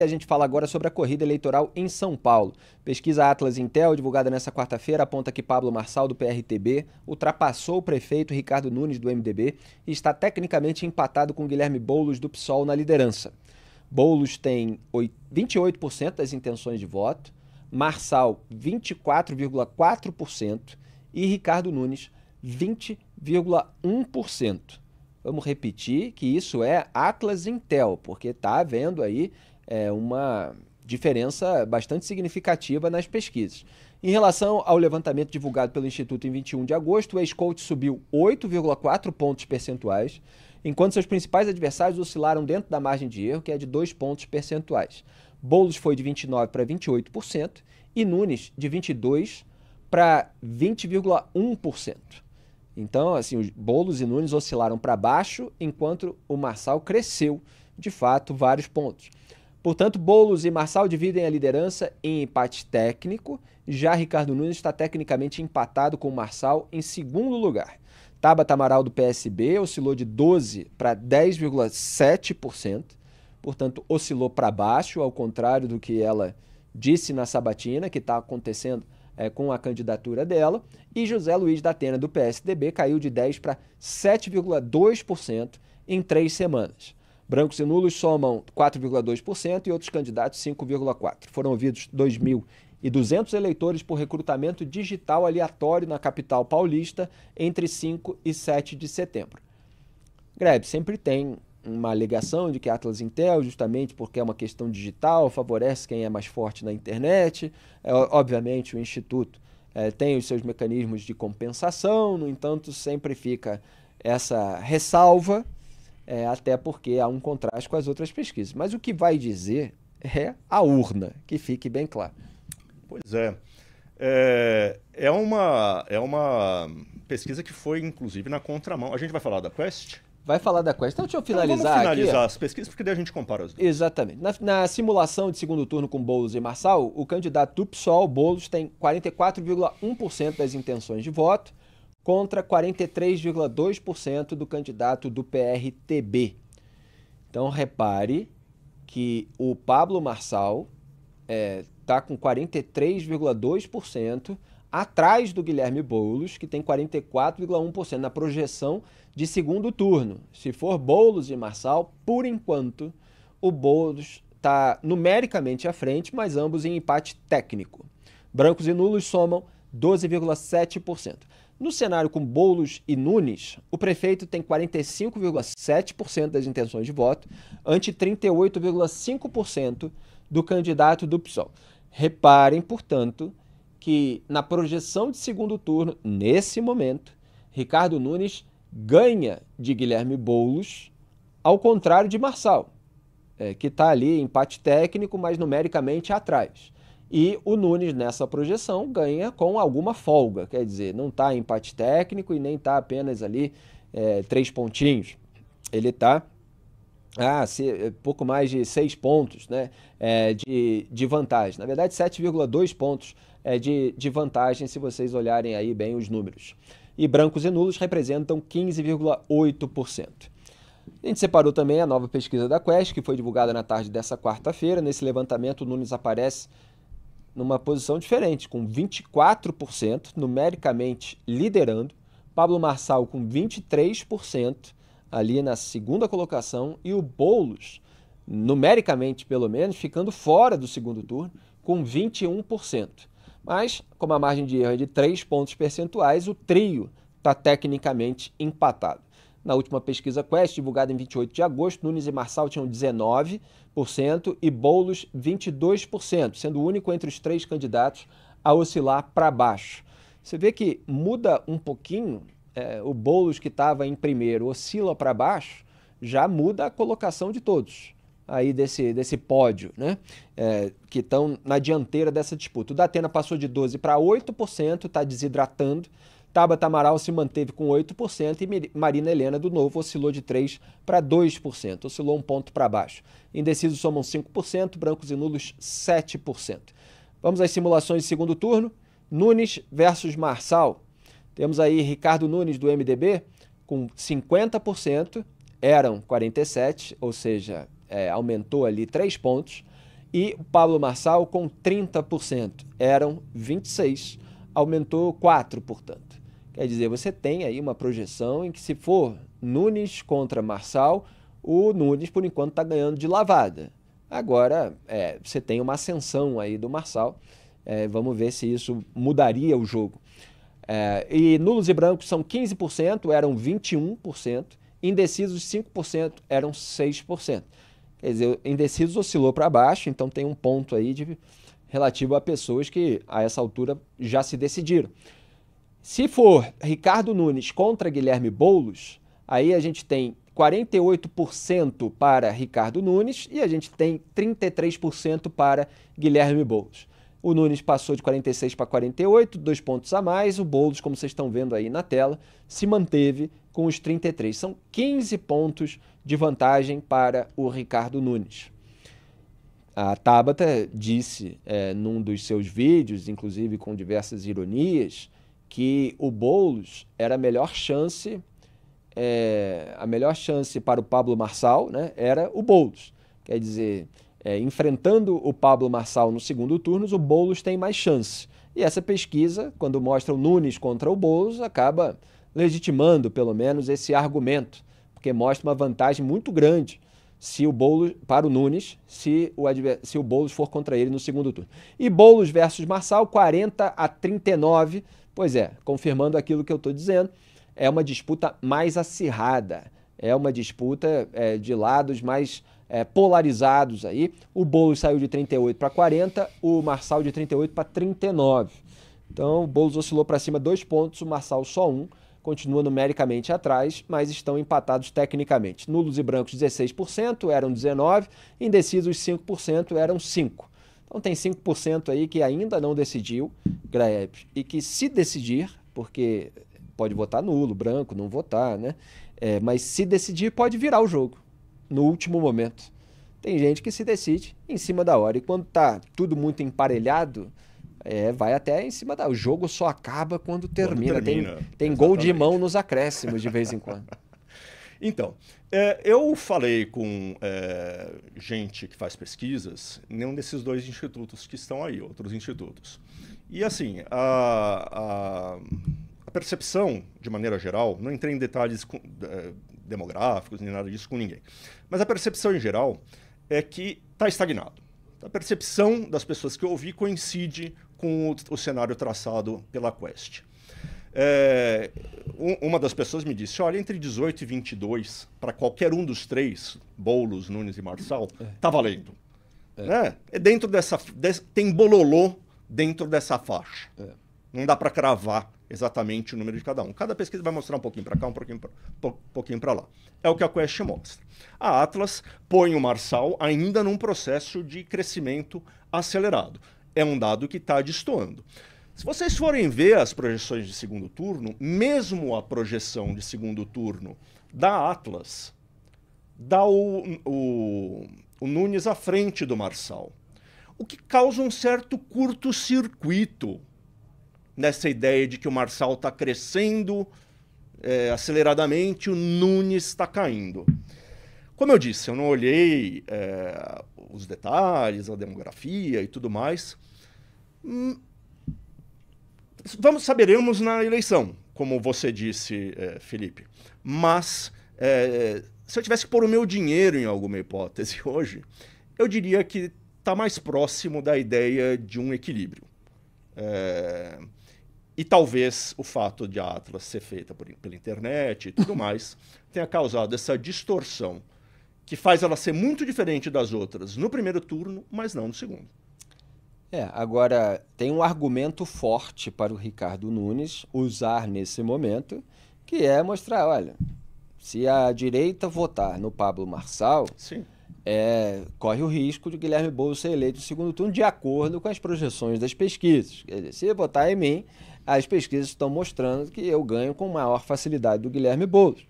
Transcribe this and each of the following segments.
a gente fala agora sobre a corrida eleitoral em São Paulo. Pesquisa Atlas Intel, divulgada nesta quarta-feira, aponta que Pablo Marçal, do PRTB, ultrapassou o prefeito Ricardo Nunes, do MDB, e está tecnicamente empatado com Guilherme Boulos, do PSOL, na liderança. Boulos tem 28% das intenções de voto, Marçal, 24,4% e Ricardo Nunes, 20,1%. Vamos repetir que isso é Atlas Intel, porque está havendo aí é, uma diferença bastante significativa nas pesquisas. Em relação ao levantamento divulgado pelo Instituto em 21 de agosto, o ex-coach subiu 8,4 pontos percentuais, enquanto seus principais adversários oscilaram dentro da margem de erro, que é de 2 pontos percentuais. Boulos foi de 29% para 28% e Nunes de 22% para 20,1%. Então, assim, Boulos e Nunes oscilaram para baixo, enquanto o Marçal cresceu, de fato, vários pontos. Portanto, Boulos e Marçal dividem a liderança em empate técnico. Já Ricardo Nunes está tecnicamente empatado com Marçal em segundo lugar. Tabata Amaral do PSB oscilou de 12 para 10,7%, portanto, oscilou para baixo, ao contrário do que ela disse na sabatina, que está acontecendo é, com a candidatura dela. E José Luiz da Atena do PSDB caiu de 10 para 7,2% em três semanas. Brancos e nulos somam 4,2% e outros candidatos 5,4%. Foram ouvidos 2.200 eleitores por recrutamento digital aleatório na capital paulista entre 5 e 7 de setembro. Greve sempre tem uma alegação de que Atlas Intel, justamente porque é uma questão digital, favorece quem é mais forte na internet. É, obviamente, o Instituto é, tem os seus mecanismos de compensação, no entanto, sempre fica essa ressalva é, até porque há um contraste com as outras pesquisas. Mas o que vai dizer é a urna, que fique bem claro. Pois é. É, é, uma, é uma pesquisa que foi, inclusive, na contramão. A gente vai falar da Quest? Vai falar da Quest. Então, deixa eu finalizar então, vamos finalizar aqui, as pesquisas, porque daí a gente compara as duas. Exatamente. Na, na simulação de segundo turno com Boulos e Marçal, o candidato do PSOL, Boulos, tem 44,1% das intenções de voto contra 43,2% do candidato do PRTB. Então repare que o Pablo Marçal está é, tá com 43,2% atrás do Guilherme Boulos, que tem 44,1% na projeção de segundo turno. Se for Boulos e Marçal, por enquanto, o Boulos está numericamente à frente, mas ambos em empate técnico. Brancos e nulos somam 12,7%. No cenário com Bolos e Nunes, o prefeito tem 45,7% das intenções de voto, ante 38,5% do candidato do PSOL. Reparem, portanto, que na projeção de segundo turno, nesse momento, Ricardo Nunes ganha de Guilherme Bolos, ao contrário de Marçal, é, que está ali empate técnico, mas numericamente atrás. E o Nunes, nessa projeção, ganha com alguma folga, quer dizer, não está empate técnico e nem está apenas ali é, três pontinhos. Ele está a ah, é, pouco mais de seis pontos né, é, de, de vantagem. Na verdade, 7,2 pontos é, de, de vantagem, se vocês olharem aí bem os números. E brancos e nulos representam 15,8%. A gente separou também a nova pesquisa da Quest, que foi divulgada na tarde dessa quarta-feira. Nesse levantamento, o Nunes aparece numa posição diferente, com 24%, numericamente liderando. Pablo Marçal com 23%, ali na segunda colocação, e o Boulos, numericamente pelo menos, ficando fora do segundo turno, com 21%. Mas, como a margem de erro é de 3 pontos percentuais, o trio está tecnicamente empatado. Na última pesquisa Quest, divulgada em 28 de agosto, Nunes e Marçal tinham 19% e Boulos 22%, sendo o único entre os três candidatos a oscilar para baixo. Você vê que muda um pouquinho, é, o Boulos que estava em primeiro oscila para baixo, já muda a colocação de todos aí desse, desse pódio, né? É, que estão na dianteira dessa disputa. O Datena passou de 12% para 8%, está desidratando. Tabata Amaral se manteve com 8% e Marina Helena, do Novo, oscilou de 3% para 2%, oscilou um ponto para baixo. Indecisos somam 5%, brancos e nulos 7%. Vamos às simulações de segundo turno. Nunes versus Marçal. Temos aí Ricardo Nunes, do MDB, com 50%, eram 47%, ou seja, é, aumentou ali 3 pontos. E Paulo Marçal com 30%, eram 26%, aumentou 4%, portanto. Quer dizer, você tem aí uma projeção em que se for Nunes contra Marçal, o Nunes por enquanto está ganhando de lavada. Agora, é, você tem uma ascensão aí do Marçal. É, vamos ver se isso mudaria o jogo. É, e nulos e brancos são 15%, eram 21%. Indecisos, 5%, eram 6%. Quer dizer, indecisos oscilou para baixo, então tem um ponto aí de, relativo a pessoas que a essa altura já se decidiram. Se for Ricardo Nunes contra Guilherme Boulos, aí a gente tem 48% para Ricardo Nunes e a gente tem 33% para Guilherme Boulos. O Nunes passou de 46 para 48, dois pontos a mais. O Boulos, como vocês estão vendo aí na tela, se manteve com os 33. São 15 pontos de vantagem para o Ricardo Nunes. A Tabata disse é, num dos seus vídeos, inclusive com diversas ironias, que o Boulos era a melhor chance, é, a melhor chance para o Pablo Marçal né, era o Boulos. Quer dizer, é, enfrentando o Pablo Marçal no segundo turno, o Boulos tem mais chance. E essa pesquisa, quando mostra o Nunes contra o Boulos, acaba legitimando, pelo menos, esse argumento, porque mostra uma vantagem muito grande se o Boulos, para o Nunes, se o, se o Boulos for contra ele no segundo turno. E Boulos versus Marçal, 40 a 39 Pois é, confirmando aquilo que eu estou dizendo, é uma disputa mais acirrada, é uma disputa é, de lados mais é, polarizados aí. O Boulos saiu de 38 para 40, o Marçal de 38 para 39. Então o Boulos oscilou para cima dois pontos, o Marçal só um. Continua numericamente atrás, mas estão empatados tecnicamente. Nulos e brancos 16% eram 19, indecisos 5% eram 5. Então tem 5% aí que ainda não decidiu greve e que se decidir, porque pode votar nulo, branco, não votar, né? É, mas se decidir pode virar o jogo no último momento. Tem gente que se decide em cima da hora e quando tá tudo muito emparelhado, é, vai até em cima da. O jogo só acaba quando termina. Quando termina. Tem, tem gol de mão nos acréscimos de vez em quando. Então, é, eu falei com é, gente que faz pesquisas nenhum desses dois institutos que estão aí, outros institutos. E assim, a, a, a percepção, de maneira geral, não entrei em detalhes com, é, demográficos nem nada disso com ninguém, mas a percepção em geral é que está estagnado. A percepção das pessoas que eu ouvi coincide com o, o cenário traçado pela Quest. É, uma das pessoas me disse: olha, entre 18 e 22, para qualquer um dos três, Boulos, Nunes e Marçal, é. tá valendo. É. Né? é dentro dessa. tem bololô dentro dessa faixa. É. Não dá para cravar exatamente o número de cada um. Cada pesquisa vai mostrar um pouquinho para cá, um pouquinho para pouquinho lá. É o que a Quest mostra. A Atlas põe o Marçal ainda num processo de crescimento acelerado. É um dado que está destoando. Se vocês forem ver as projeções de segundo turno, mesmo a projeção de segundo turno da Atlas, dá o, o, o Nunes à frente do Marçal. O que causa um certo curto-circuito nessa ideia de que o Marçal está crescendo é, aceleradamente, o Nunes está caindo. Como eu disse, eu não olhei é, os detalhes, a demografia e tudo mais vamos saberemos na eleição, como você disse, é, Felipe. Mas é, se eu tivesse que pôr o meu dinheiro em alguma hipótese hoje, eu diria que está mais próximo da ideia de um equilíbrio. É, e talvez o fato de a Atlas ser feita por, pela internet e tudo mais tenha causado essa distorção que faz ela ser muito diferente das outras no primeiro turno, mas não no segundo. É, agora tem um argumento forte para o Ricardo Nunes usar nesse momento, que é mostrar, olha, se a direita votar no Pablo Marçal, é, corre o risco de Guilherme Boulos ser eleito no segundo turno de acordo com as projeções das pesquisas. Quer dizer, se votar em mim, as pesquisas estão mostrando que eu ganho com maior facilidade do Guilherme Boulos.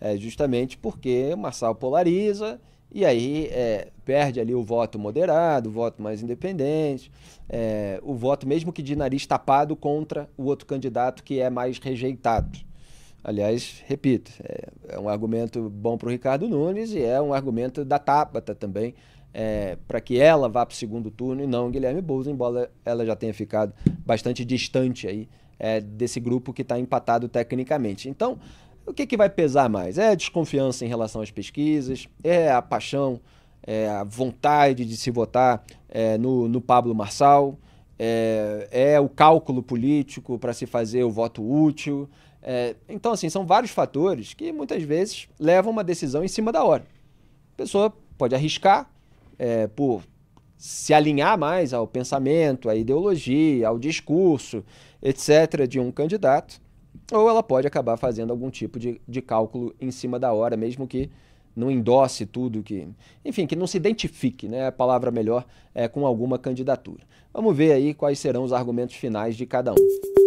É justamente porque o Marçal polariza e aí é, perde ali o voto moderado, o voto mais independente, é, o voto mesmo que de nariz tapado contra o outro candidato que é mais rejeitado. Aliás, repito, é, é um argumento bom para o Ricardo Nunes e é um argumento da Tabata também, é, para que ela vá para o segundo turno e não Guilherme Boulos, embora ela já tenha ficado bastante distante aí é, desse grupo que está empatado tecnicamente. Então, o que, que vai pesar mais? É a desconfiança em relação às pesquisas? É a paixão é, a vontade de se votar é, no, no Pablo Marçal, é, é o cálculo político para se fazer o voto útil. É, então, assim, são vários fatores que muitas vezes levam uma decisão em cima da hora. A pessoa pode arriscar é, por se alinhar mais ao pensamento, à ideologia, ao discurso, etc., de um candidato, ou ela pode acabar fazendo algum tipo de, de cálculo em cima da hora, mesmo que não endosse tudo que. Enfim, que não se identifique, né? A palavra melhor é com alguma candidatura. Vamos ver aí quais serão os argumentos finais de cada um.